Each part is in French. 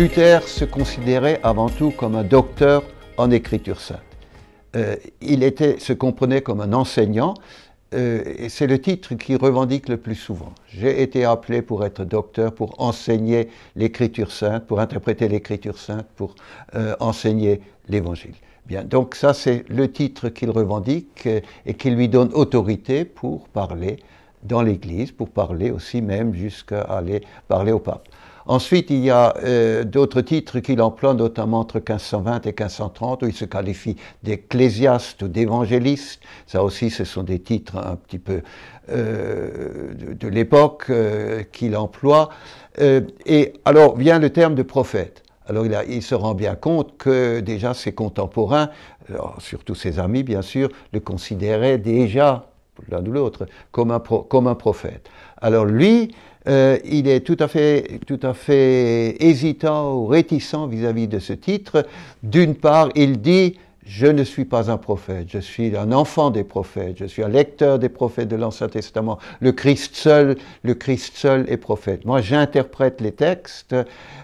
Luther se considérait avant tout comme un docteur en écriture sainte. Euh, il se comprenait comme un enseignant, euh, et c'est le titre qu'il revendique le plus souvent. J'ai été appelé pour être docteur, pour enseigner l'écriture sainte, pour interpréter l'écriture sainte, pour euh, enseigner l'évangile. donc ça c'est le titre qu'il revendique et qui lui donne autorité pour parler dans l'Église, pour parler aussi même jusqu'à aller parler au pape. Ensuite, il y a euh, d'autres titres qu'il emploie, notamment entre 1520 et 1530, où il se qualifie d'ecclésiaste ou d'évangéliste. Ça aussi, ce sont des titres un petit peu euh, de, l'époque euh, qu'il emploie. et alors vient le terme de prophète. Alors il, il, se rend bien compte que déjà ses contemporains, surtout ses amis bien sûr, le considéraient déjà, l'un ou l'autre, comme, comme un prophète. Alors lui, euh, il est tout à fait, tout à fait hésitant ou réticent vis à -vis de ce titre. D'une part, il dit je ne suis pas un prophète, je suis un enfant des prophètes, je suis un lecteur des prophètes de l'Ancien Testament. Le Christ seul, le Christ seul est prophète. Moi, j'interprète les textes,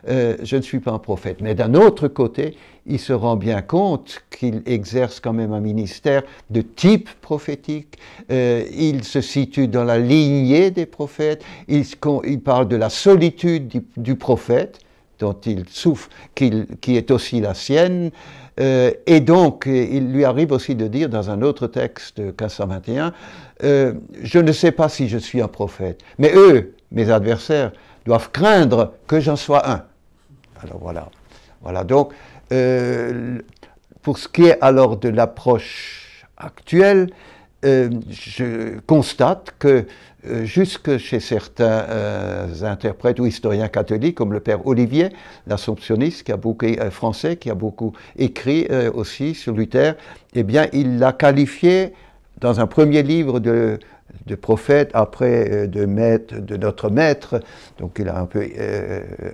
euh, je ne suis pas un prophète. Mais d'un autre côté, il se rend bien compte qu'il exerce quand même un ministère de type prophétique. Euh, il se situe dans la lignée des prophètes. Il, parle de la solitude du prophète dont il souffre, qui est aussi la sienne. Euh, et donc, il lui arrive aussi de dire dans un autre texte, 1521, euh, Je ne sais pas si je suis un prophète, mais eux, mes adversaires, doivent craindre que j'en sois un. Alors voilà. Voilà, donc, euh, pour ce qui est alors de l'approche actuelle, euh, je constate que euh, jusque chez certains euh, interprètes ou historiens catholiques, comme le père Olivier, l'assomptionniste, qui a français, qui a beaucoup écrit aussi sur Luther, eh bien, il l'a qualifié dans un premier livre de, de prophète, après de maître, de notre maître. Donc il a un peu,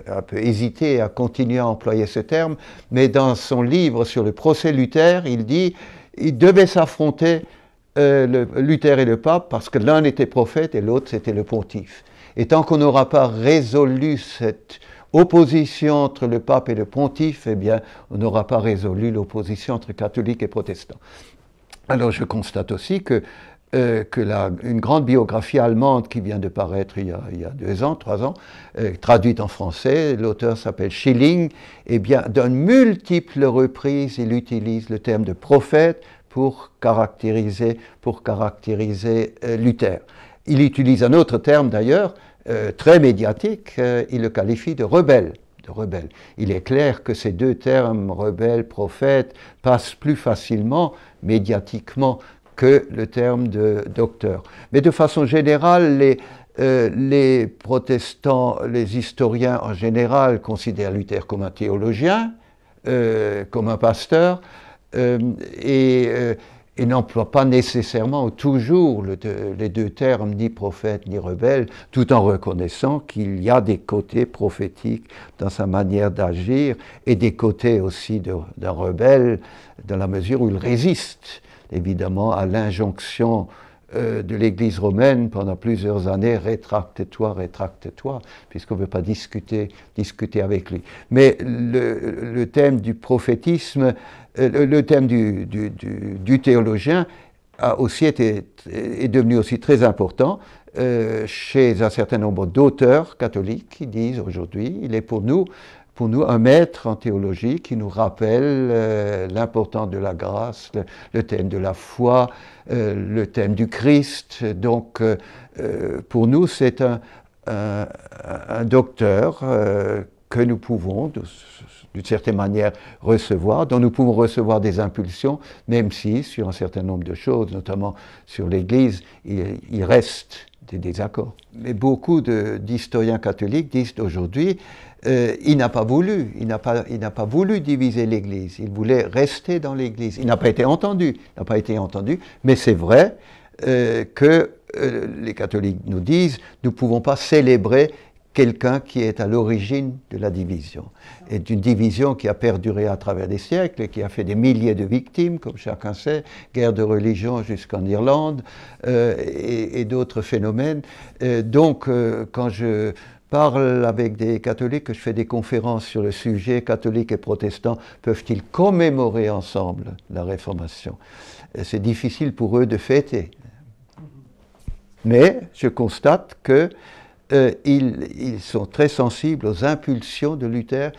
un peu hésité à continuer à employer ce terme, mais dans son livre sur le procès Luther, il dit il devait s'affronter euh, Luther et le pape parce que l'un était prophète et l'autre c'était le pontife. Et tant qu'on n'aura pas résolu cette opposition entre le pape et le pontife, eh bien, on n'aura pas résolu l'opposition entre catholiques et protestants. Alors je constate aussi que, euh, que la, une grande biographie allemande qui vient de paraître il y a, deux ans, trois ans, euh, traduite en français, l'auteur s'appelle Schilling, eh bien, d'une multiples reprises. il utilise le terme de prophète, pour caractériser, pour caractériser euh, Luther. Il utilise un autre terme d'ailleurs, euh, très médiatique, euh, il le qualifie de rebelle. De rebelle. Il est clair que ces deux termes, rebelle, prophète, passent plus facilement médiatiquement que le terme de docteur. Mais de façon générale, les, les protestants, les historiens en général considèrent Luther comme un théologien, comme un pasteur, euh, euh, et, n'emploie pas nécessairement toujours les deux termes, ni prophète ni rebelle, tout en reconnaissant qu'il y a des côtés prophétiques dans sa manière d'agir et des côtés aussi d'un rebelle dans la mesure où il résiste évidemment à l'injonction euh, de l'Église romaine pendant plusieurs années, rétracte-toi, rétracte-toi, puisqu'on ne veut pas discuter, discuter avec lui. Mais le, thème du prophétisme, euh, le, thème du, théologien a aussi été, est devenu aussi très important euh, chez un certain nombre d'auteurs catholiques qui disent aujourd'hui, il est pour nous pour nous un maître en théologie qui nous rappelle euh, l'importance de la grâce, le, thème de la foi, euh, le thème du Christ. Donc, euh, pour nous, c'est un, un, docteur que nous pouvons, d'une certaine manière recevoir, dont nous pouvons recevoir des impulsions, même si sur un certain nombre de choses, notamment sur l'Église, il, reste des désaccords. Mais beaucoup d'historiens catholiques disent aujourd'hui, euh, il n'a pas voulu, il n'a pas, il n'a pas voulu diviser l'Église, il voulait rester dans l'Église. Il n'a pas été entendu, n'a pas été entendu, mais c'est vrai euh, que euh, les catholiques nous disent, nous ne pouvons pas célébrer quelqu'un qui est à l'origine de la division. Et d'une division qui a perduré à travers des siècles et qui a fait des milliers de victimes, comme chacun sait, guerre de religion jusqu'en Irlande euh, et, d'autres phénomènes. Euh, donc, euh, quand je parle avec des catholiques, que je fais des conférences sur le sujet, catholiques et protestants, peuvent-ils commémorer ensemble la Réformation C'est difficile pour eux de fêter. Mais je constate que euh, ils, sont très sensibles aux impulsions de Luther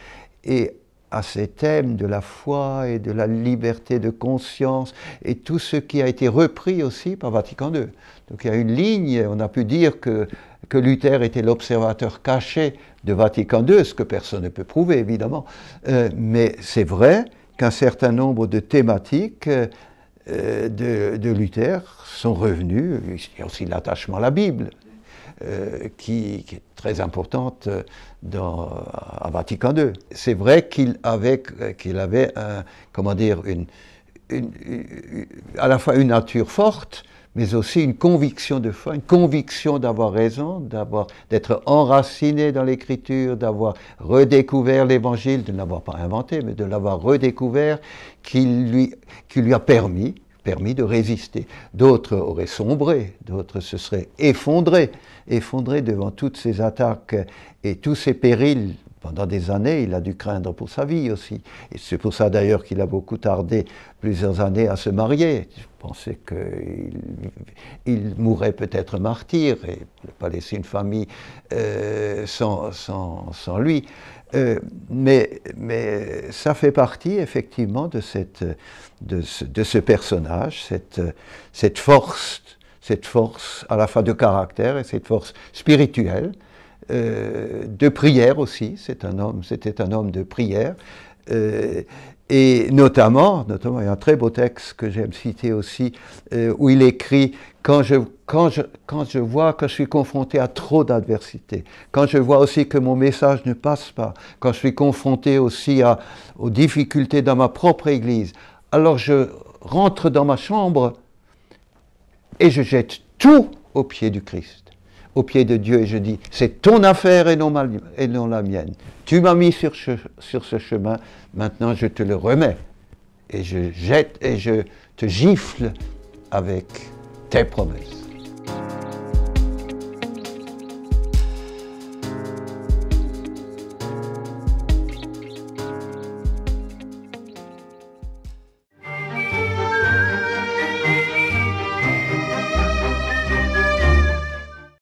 et à ces thèmes de la foi et de la liberté de conscience et tout ce qui a été repris aussi par Vatican II. Donc il y a une ligne, on a pu dire que, que Luther était l'observateur caché de Vatican II, ce que personne ne peut prouver évidemment, euh, mais c'est vrai qu'un certain nombre de thématiques euh, de, de Luther sont revenues, il y a aussi l'attachement à la Bible, euh, qui, est très importante euh, dans, à Vatican II. C'est vrai qu'il avait, qu'il avait comment dire, à la fois une nature forte, mais aussi une conviction de foi, une conviction d'avoir raison, d'avoir, d'être enraciné dans l'écriture, d'avoir redécouvert l'évangile, de n'avoir pas inventé, mais de l'avoir redécouvert, qui lui, qui lui a permis permis de résister. D'autres auraient sombré, d'autres se seraient effondrés, effondrés devant toutes ces attaques et tous ces périls. Pendant des années, il a dû craindre pour sa vie aussi. Et c'est pour ça d'ailleurs qu'il a beaucoup tardé plusieurs années à se marier. Je pensais qu'il mourrait peut-être martyr, laisser une famille euh, sans, sans, sans, lui. Euh, mais, mais ça fait partie effectivement de, cette, de, ce, de ce personnage, cette, cette force, cette force à la fois de caractère et cette force spirituelle, euh, de prière aussi. C'est un homme, c'était un homme de prière et notamment, notamment, il y a un très beau texte que j'aime citer aussi, euh, où il écrit quand je, quand je vois que je suis confronté à trop d'adversité, quand je vois aussi que mon message ne passe pas, quand je suis confronté aussi à, aux difficultés dans ma propre Église, alors je rentre dans ma chambre et je jette tout au pied du Christ au pied de Dieu et je dis, c'est ton affaire et non, et non la mienne. Tu m'as mis sur, ce, sur ce chemin, maintenant je te le remets. Et je jette et je te gifle avec tes promesses.